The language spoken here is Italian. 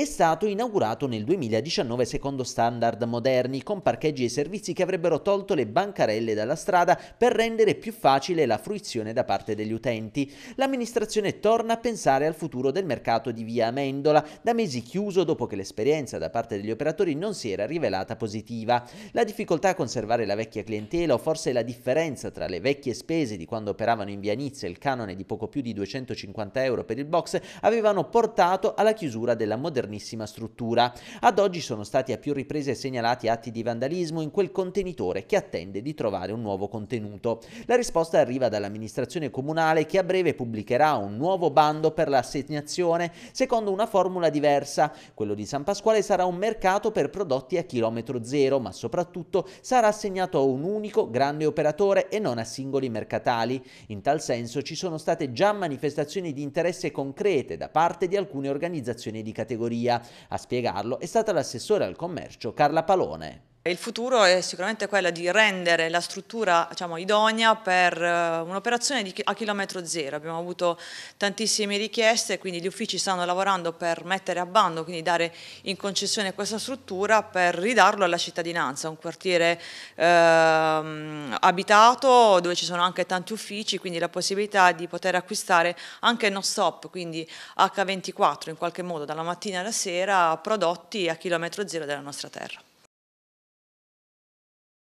è stato inaugurato nel 2019 secondo standard moderni, con parcheggi e servizi che avrebbero tolto le bancarelle dalla strada per rendere più facile la fruizione da parte degli utenti. L'amministrazione torna a pensare al futuro del mercato di via Amendola, da mesi chiuso dopo che l'esperienza da parte degli operatori non si era rivelata positiva. La difficoltà a conservare la vecchia clientela o forse la differenza tra le vecchie spese di quando operavano in via Nizza e il canone di poco più di 250 euro per il box avevano portato alla chiusura della modernità modernissima struttura. Ad oggi sono stati a più riprese segnalati atti di vandalismo in quel contenitore che attende di trovare un nuovo contenuto. La risposta arriva dall'amministrazione comunale che a breve pubblicherà un nuovo bando per l'assegnazione secondo una formula diversa. Quello di San Pasquale sarà un mercato per prodotti a chilometro zero, ma soprattutto sarà assegnato a un unico grande operatore e non a singoli mercatali. In tal senso ci sono state già manifestazioni di interesse concrete da parte di alcune organizzazioni di categoria. Liguria. A spiegarlo è stata l'assessore al commercio Carla Palone. Il futuro è sicuramente quello di rendere la struttura diciamo, idonea per eh, un'operazione a chilometro zero. Abbiamo avuto tantissime richieste, quindi gli uffici stanno lavorando per mettere a bando, quindi dare in concessione questa struttura per ridarlo alla cittadinanza, un quartiere eh, abitato dove ci sono anche tanti uffici, quindi la possibilità di poter acquistare anche non stop, quindi H24 in qualche modo dalla mattina alla sera prodotti a chilometro zero della nostra terra.